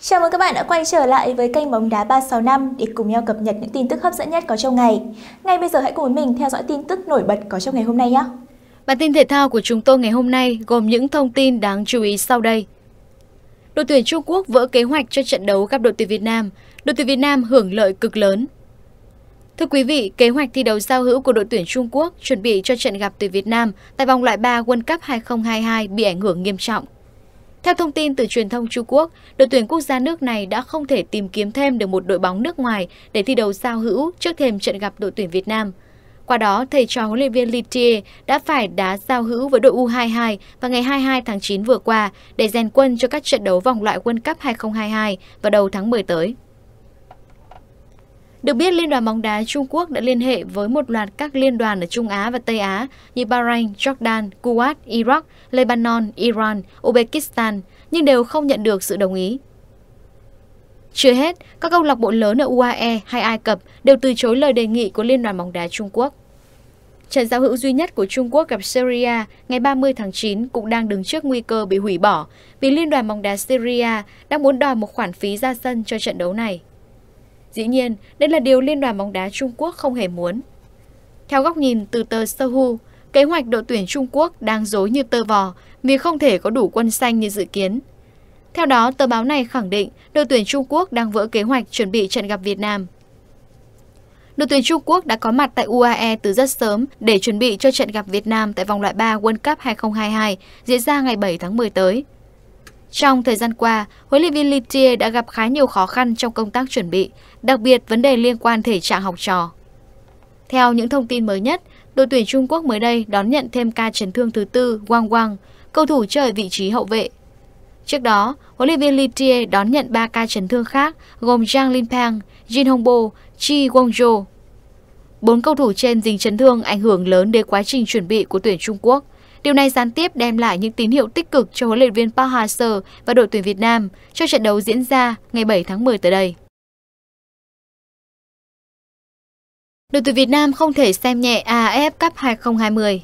Chào mừng các bạn đã quay trở lại với kênh Bóng Đá 365 để cùng nhau cập nhật những tin tức hấp dẫn nhất có trong ngày. Ngay bây giờ hãy cùng với mình theo dõi tin tức nổi bật có trong ngày hôm nay nhé. Bản tin thể thao của chúng tôi ngày hôm nay gồm những thông tin đáng chú ý sau đây. Đội tuyển Trung Quốc vỡ kế hoạch cho trận đấu gặp đội tuyển Việt Nam. Đội tuyển Việt Nam hưởng lợi cực lớn. Thưa quý vị, kế hoạch thi đấu giao hữu của đội tuyển Trung Quốc chuẩn bị cho trận gặp tuyển Việt Nam tại vòng loại 3 World Cup 2022 bị ảnh hưởng nghiêm trọng theo thông tin từ truyền thông Trung Quốc, đội tuyển quốc gia nước này đã không thể tìm kiếm thêm được một đội bóng nước ngoài để thi đấu giao hữu trước thềm trận gặp đội tuyển Việt Nam. Qua đó, thầy trò huấn luyện viên Litier đã phải đá giao hữu với đội U22 vào ngày 22 tháng 9 vừa qua để rèn quân cho các trận đấu vòng loại World Cup 2022 vào đầu tháng 10 tới. Được biết, Liên đoàn bóng đá Trung Quốc đã liên hệ với một loạt các liên đoàn ở Trung Á và Tây Á như Bahrain, Jordan, Kuwait, Iraq, Lebanon, Iran, Uzbekistan, nhưng đều không nhận được sự đồng ý. Chưa hết, các câu lạc bộ lớn ở UAE hay Ai Cập đều từ chối lời đề nghị của Liên đoàn bóng đá Trung Quốc. Trận giao hữu duy nhất của Trung Quốc gặp Syria ngày 30 tháng 9 cũng đang đứng trước nguy cơ bị hủy bỏ vì Liên đoàn bóng đá Syria đang muốn đòi một khoản phí ra sân cho trận đấu này. Dĩ nhiên, đây là điều Liên đoàn bóng đá Trung Quốc không hề muốn. Theo góc nhìn từ tờ Sohu, kế hoạch đội tuyển Trung Quốc đang dối như tơ vò vì không thể có đủ quân xanh như dự kiến. Theo đó, tờ báo này khẳng định đội tuyển Trung Quốc đang vỡ kế hoạch chuẩn bị trận gặp Việt Nam. Đội tuyển Trung Quốc đã có mặt tại UAE từ rất sớm để chuẩn bị cho trận gặp Việt Nam tại vòng loại 3 World Cup 2022 diễn ra ngày 7 tháng 10 tới. Trong thời gian qua, huấn luyện viên Litier đã gặp khá nhiều khó khăn trong công tác chuẩn bị, đặc biệt vấn đề liên quan thể trạng học trò. Theo những thông tin mới nhất, đội tuyển Trung Quốc mới đây đón nhận thêm ca chấn thương thứ tư Wang Wang, cầu thủ chơi vị trí hậu vệ. Trước đó, huấn luyện viên Litier đón nhận 3 ca chấn thương khác gồm Zhang Linpeng, Jin Hongbo, Chi Guangzhou. Bốn cầu thủ trên dính chấn thương ảnh hưởng lớn đến quá trình chuẩn bị của tuyển Trung Quốc – Điều này gián tiếp đem lại những tín hiệu tích cực cho huấn luyện viên Park Hang-seo và đội tuyển Việt Nam cho trận đấu diễn ra ngày 7 tháng 10 tới đây. Đội tuyển Việt Nam không thể xem nhẹ AAF Cup 2020.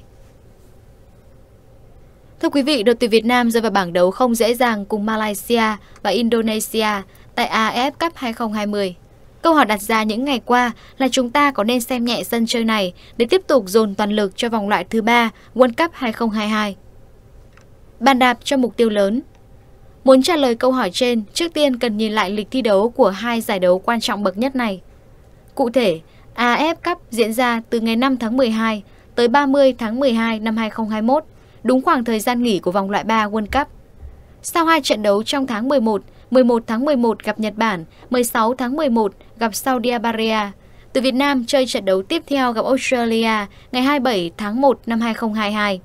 Thưa quý vị, đội tuyển Việt Nam rơi vào bảng đấu không dễ dàng cùng Malaysia và Indonesia tại AAF Cup 2020. Câu hỏi đặt ra những ngày qua là chúng ta có nên xem nhẹ sân chơi này để tiếp tục dồn toàn lực cho vòng loại thứ ba World Cup 2022? Bàn đạp cho mục tiêu lớn Muốn trả lời câu hỏi trên, trước tiên cần nhìn lại lịch thi đấu của hai giải đấu quan trọng bậc nhất này. Cụ thể, AF Cup diễn ra từ ngày 5 tháng 12 tới 30 tháng 12 năm 2021, đúng khoảng thời gian nghỉ của vòng loại 3 World Cup. Sau hai trận đấu trong tháng 11, 11 tháng 11 gặp Nhật Bản, 16 tháng 11 gặp Saudi Arabia. Từ Việt Nam chơi trận đấu tiếp theo gặp Australia ngày 27 tháng 1 năm 2022.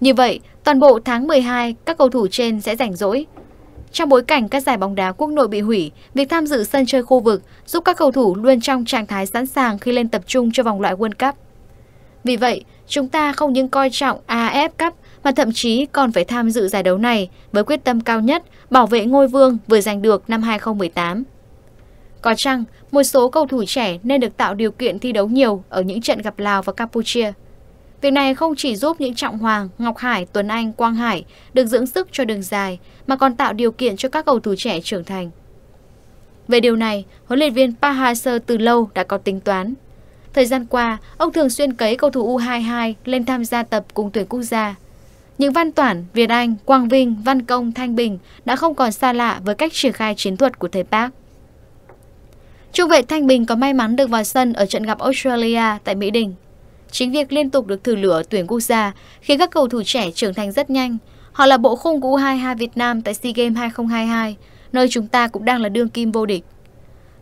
Như vậy, toàn bộ tháng 12 các cầu thủ trên sẽ rảnh rỗi. Trong bối cảnh các giải bóng đá quốc nội bị hủy, việc tham dự sân chơi khu vực giúp các cầu thủ luôn trong trạng thái sẵn sàng khi lên tập trung cho vòng loại World Cup. Vì vậy, chúng ta không những coi trọng AF Cup mà thậm chí còn phải tham dự giải đấu này với quyết tâm cao nhất bảo vệ ngôi vương vừa giành được năm 2018. Có chăng, một số cầu thủ trẻ nên được tạo điều kiện thi đấu nhiều ở những trận gặp Lào và Campuchia. Việc này không chỉ giúp những Trọng Hoàng, Ngọc Hải, Tuấn Anh, Quang Hải được dưỡng sức cho đường dài, mà còn tạo điều kiện cho các cầu thủ trẻ trưởng thành. Về điều này, huấn luyện viên Parhaser từ lâu đã có tính toán. Thời gian qua, ông thường xuyên cấy cầu thủ U22 lên tham gia tập cùng tuyển quốc gia – những Văn Toản, Việt Anh, Quang Vinh, Văn Công, Thanh Bình đã không còn xa lạ với cách triển khai chiến thuật của thầy Park. Trung vệ Thanh Bình có may mắn được vào sân ở trận gặp Australia tại Mỹ Đình. Chính việc liên tục được thử lửa tuyển quốc gia khiến các cầu thủ trẻ trưởng thành rất nhanh. Họ là bộ khung của U22 Việt Nam tại SEA Games 2022, nơi chúng ta cũng đang là đương kim vô địch.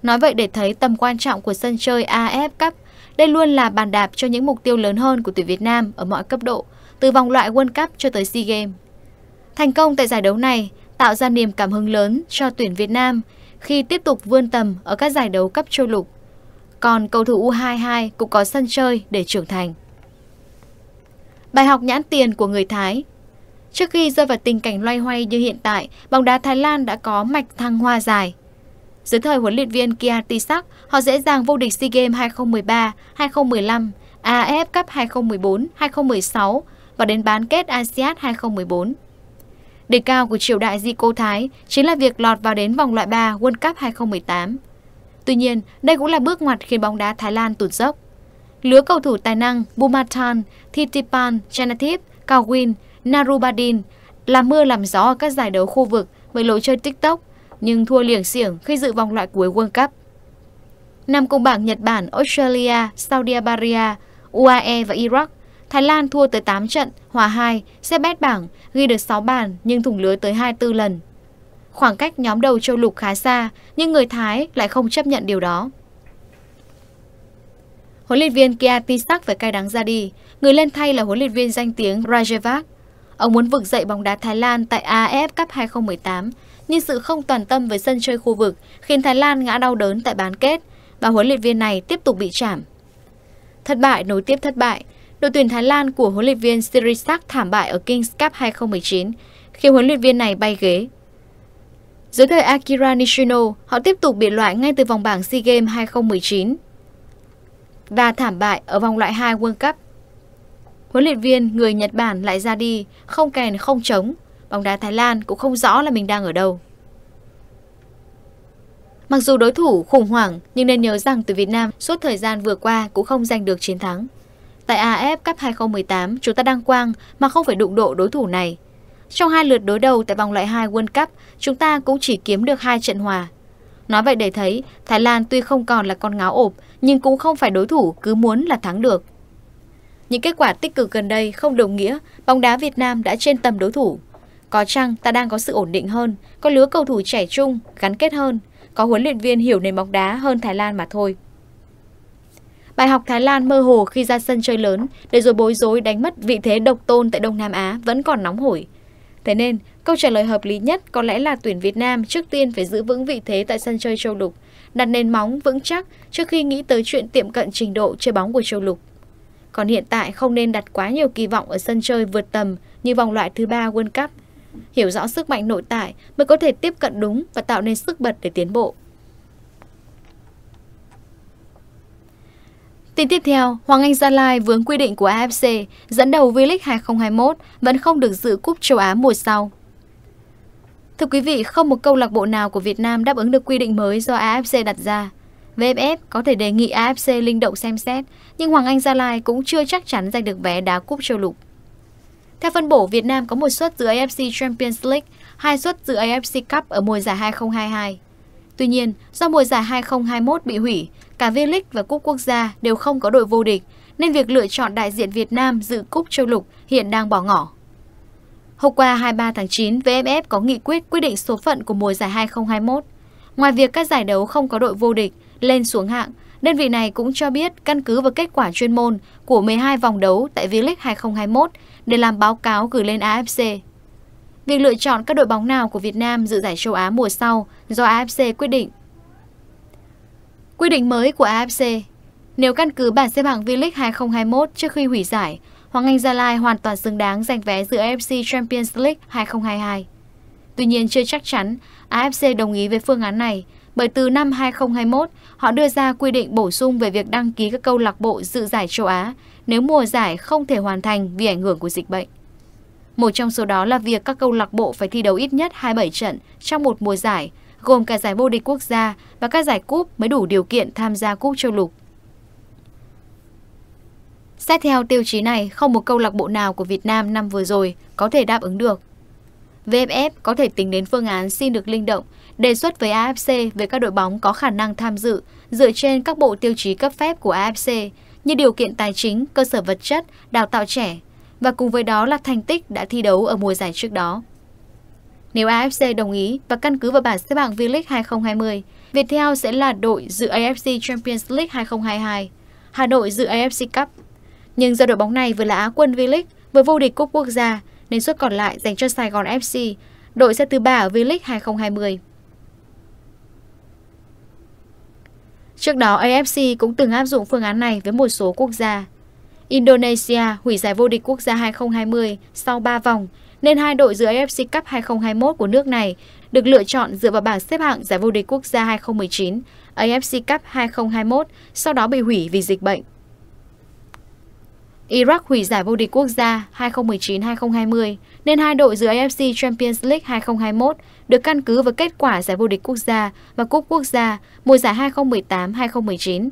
Nói vậy để thấy tầm quan trọng của sân chơi AF Cup, đây luôn là bàn đạp cho những mục tiêu lớn hơn của tuyển Việt Nam ở mọi cấp độ, từ vòng loại World Cup cho tới SEA Games. Thành công tại giải đấu này tạo ra niềm cảm hứng lớn cho tuyển Việt Nam khi tiếp tục vươn tầm ở các giải đấu cấp châu lục. Còn cầu thủ U22 cũng có sân chơi để trưởng thành. Bài học nhãn tiền của người Thái Trước khi rơi vào tình cảnh loay hoay như hiện tại, bóng đá Thái Lan đã có mạch thăng hoa dài. Dưới thời huấn luyện viên Kia Tisak, họ dễ dàng vô địch SEA Games 2013, 2015, AF Cup 2014, 2016, và đến bán kết ASEAN 2014. Đỉnh cao của triều đại Di Cô Thái chính là việc lọt vào đến vòng loại 3 World Cup 2018. Tuy nhiên, đây cũng là bước ngoặt khiến bóng đá Thái Lan tụt dốc. Lứa cầu thủ tài năng Bumatan, Thitipan, Chanathip, Kawin, Narubadin làm mưa làm gió ở các giải đấu khu vực với lối chơi TikTok, nhưng thua liền xiểng khi dự vòng loại cuối World Cup. Nằm cùng bảng Nhật Bản, Australia, Saudi Arabia, UAE và Iraq Thái Lan thua tới 8 trận, hòa 2, xếp bét bảng, ghi được 6 bàn nhưng thủng lưới tới 24 lần. Khoảng cách nhóm đầu châu lục khá xa, nhưng người Thái lại không chấp nhận điều đó. Huấn luyện viên Kia Tisak phải cay đắng ra đi. Người lên thay là huấn luyện viên danh tiếng Rajevac. Ông muốn vực dậy bóng đá Thái Lan tại AF Cup 2018, nhưng sự không toàn tâm với sân chơi khu vực khiến Thái Lan ngã đau đớn tại bán kết và huấn luyện viên này tiếp tục bị chạm. Thất bại nối tiếp thất bại, Đội tuyển Thái Lan của huấn luyện viên Sirisak thảm bại ở Kings Cup 2019, khiến huấn luyện viên này bay ghế. Dưới thời Akira Nishino, họ tiếp tục bị loại ngay từ vòng bảng SEA Games 2019 và thảm bại ở vòng loại 2 World Cup. Huấn luyện viên người Nhật Bản lại ra đi, không kèn không trống, bóng đá Thái Lan cũng không rõ là mình đang ở đâu. Mặc dù đối thủ khủng hoảng, nhưng nên nhớ rằng từ Việt Nam suốt thời gian vừa qua cũng không giành được chiến thắng. Tại AF Cup 2018, chúng ta đăng quang mà không phải đụng độ đối thủ này. Trong hai lượt đối đầu tại vòng loại 2 World Cup, chúng ta cũng chỉ kiếm được hai trận hòa. Nói vậy để thấy, Thái Lan tuy không còn là con ngáo ộp, nhưng cũng không phải đối thủ cứ muốn là thắng được. Những kết quả tích cực gần đây không đồng nghĩa bóng đá Việt Nam đã trên tầm đối thủ. Có chăng ta đang có sự ổn định hơn, có lứa cầu thủ trẻ trung, gắn kết hơn, có huấn luyện viên hiểu nền bóng đá hơn Thái Lan mà thôi. Bài học Thái Lan mơ hồ khi ra sân chơi lớn để rồi bối rối đánh mất vị thế độc tôn tại Đông Nam Á vẫn còn nóng hổi. Thế nên, câu trả lời hợp lý nhất có lẽ là tuyển Việt Nam trước tiên phải giữ vững vị thế tại sân chơi châu lục, đặt nền móng vững chắc trước khi nghĩ tới chuyện tiệm cận trình độ chơi bóng của châu lục. Còn hiện tại không nên đặt quá nhiều kỳ vọng ở sân chơi vượt tầm như vòng loại thứ ba World Cup. Hiểu rõ sức mạnh nội tại mới có thể tiếp cận đúng và tạo nên sức bật để tiến bộ. Tin tiếp theo, Hoàng Anh Gia Lai vướng quy định của AFC, dẫn đầu V-League 2021 vẫn không được dự cúp châu Á mùa sau. Thưa quý vị, không một câu lạc bộ nào của Việt Nam đáp ứng được quy định mới do AFC đặt ra. VFF có thể đề nghị AFC linh động xem xét, nhưng Hoàng Anh Gia Lai cũng chưa chắc chắn giành được vé đá cúp châu lục. Theo phân bổ, Việt Nam có một suất dự AFC Champions League, hai suất dự AFC Cup ở mùa giải 2022. Tuy nhiên, do mùa giải 2021 bị hủy, cả V-League và Cúp Quốc gia đều không có đội vô địch, nên việc lựa chọn đại diện Việt Nam dự Cúp Châu Lục hiện đang bỏ ngỏ. Hôm qua 23 tháng 9, VFF có nghị quyết quyết định số phận của mùa giải 2021. Ngoài việc các giải đấu không có đội vô địch, lên xuống hạng, đơn vị này cũng cho biết căn cứ vào kết quả chuyên môn của 12 vòng đấu tại V-League 2021 để làm báo cáo gửi lên AFC. Việc lựa chọn các đội bóng nào của Việt Nam dự giải châu Á mùa sau do AFC quyết định. Quy định mới của AFC Nếu căn cứ bảng xếp hạng V-League 2021 trước khi hủy giải, Hoàng Anh Gia Lai hoàn toàn xứng đáng giành vé dự AFC Champions League 2022. Tuy nhiên chưa chắc chắn AFC đồng ý với phương án này bởi từ năm 2021 họ đưa ra quy định bổ sung về việc đăng ký các câu lạc bộ dự giải châu Á nếu mùa giải không thể hoàn thành vì ảnh hưởng của dịch bệnh. Một trong số đó là việc các câu lạc bộ phải thi đấu ít nhất 27 trận trong một mùa giải, gồm cả giải vô địch quốc gia và các giải cúp mới đủ điều kiện tham gia cúp châu lục. Xét theo tiêu chí này, không một câu lạc bộ nào của Việt Nam năm vừa rồi có thể đáp ứng được. VFF có thể tính đến phương án xin được linh động, đề xuất với AFC về các đội bóng có khả năng tham dự dựa trên các bộ tiêu chí cấp phép của AFC như điều kiện tài chính, cơ sở vật chất, đào tạo trẻ, và cùng với đó là thành tích đã thi đấu ở mùa giải trước đó. Nếu AFC đồng ý và căn cứ vào bảng xếp hạng V-League 2020, Viettel sẽ là đội dự AFC Champions League 2022, Hà Nội dự AFC Cup. Nhưng do đội bóng này vừa là Á quân V-League vừa vô địch cúp quốc gia nên suất còn lại dành cho Sài Gòn FC, đội sẽ thứ ba ở V-League 2020. Trước đó, AFC cũng từng áp dụng phương án này với một số quốc gia. Indonesia hủy giải vô địch quốc gia 2020 sau 3 vòng, nên hai đội giữa AFC Cup 2021 của nước này được lựa chọn dựa vào bảng xếp hạng giải vô địch quốc gia 2019, AFC Cup 2021, sau đó bị hủy vì dịch bệnh. Iraq hủy giải vô địch quốc gia 2019-2020, nên hai đội giữa AFC Champions League 2021 được căn cứ vào kết quả giải vô địch quốc gia và cúp quốc gia mùa giải 2018-2019.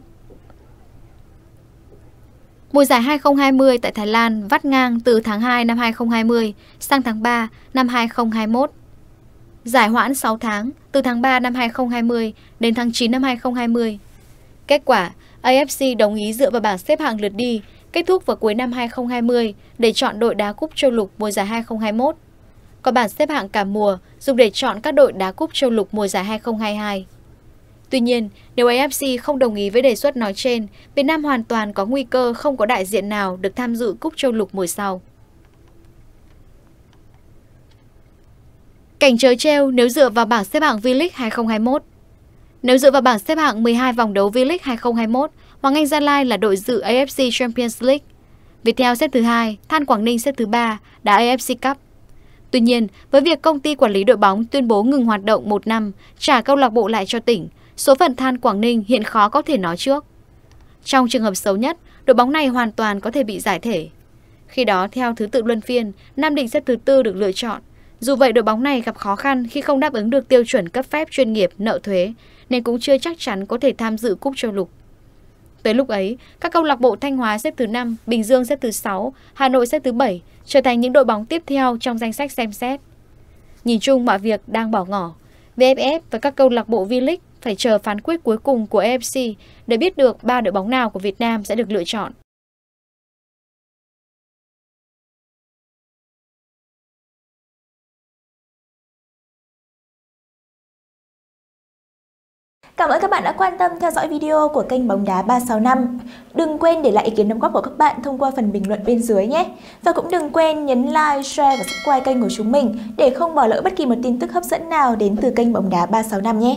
Mùa giải 2020 tại Thái Lan vắt ngang từ tháng 2 năm 2020 sang tháng 3 năm 2021. Giải hoãn 6 tháng từ tháng 3 năm 2020 đến tháng 9 năm 2020. Kết quả, AFC đồng ý dựa vào bảng xếp hạng lượt đi kết thúc vào cuối năm 2020 để chọn đội đá cúp châu lục mùa giải 2021. Có bảng xếp hạng cả mùa dùng để chọn các đội đá cúp châu lục mùa giải 2022. Tuy nhiên, nếu AFC không đồng ý với đề xuất nói trên, Việt Nam hoàn toàn có nguy cơ không có đại diện nào được tham dự Cúp Châu Lục mùa sau. Cảnh trời treo nếu dựa vào bảng xếp hạng V-League 2021 Nếu dựa vào bảng xếp hạng 12 vòng đấu V-League 2021, Hoàng Anh Gia Lai là đội dự AFC Champions League. Viettel xếp thứ hai, Than Quảng Ninh xếp thứ ba, đã AFC Cup. Tuy nhiên, với việc công ty quản lý đội bóng tuyên bố ngừng hoạt động một năm, trả câu lạc bộ lại cho tỉnh, Số phận than Quảng Ninh hiện khó có thể nói trước. Trong trường hợp xấu nhất, đội bóng này hoàn toàn có thể bị giải thể. Khi đó, theo thứ tự luân phiên, Nam Định xếp thứ tư được lựa chọn. Dù vậy, đội bóng này gặp khó khăn khi không đáp ứng được tiêu chuẩn cấp phép chuyên nghiệp nợ thuế, nên cũng chưa chắc chắn có thể tham dự cúp châu lục. Tới lúc ấy, các câu lạc bộ Thanh Hóa xếp thứ 5, Bình Dương xếp thứ 6, Hà Nội xếp thứ 7 trở thành những đội bóng tiếp theo trong danh sách xem xét. Nhìn chung mọi việc đang bỏ ngỏ. VFF và các câu lạc bộ V-League phải chờ phán quyết cuối cùng của AFC để biết được ba đội bóng nào của Việt Nam sẽ được lựa chọn. Cảm ơn các bạn đã quan tâm theo dõi video của kênh Bóng đá 365. Đừng quên để lại ý kiến đóng góp của các bạn thông qua phần bình luận bên dưới nhé. Và cũng đừng quên nhấn like, share và subscribe kênh của chúng mình để không bỏ lỡ bất kỳ một tin tức hấp dẫn nào đến từ kênh Bóng đá 365 nhé.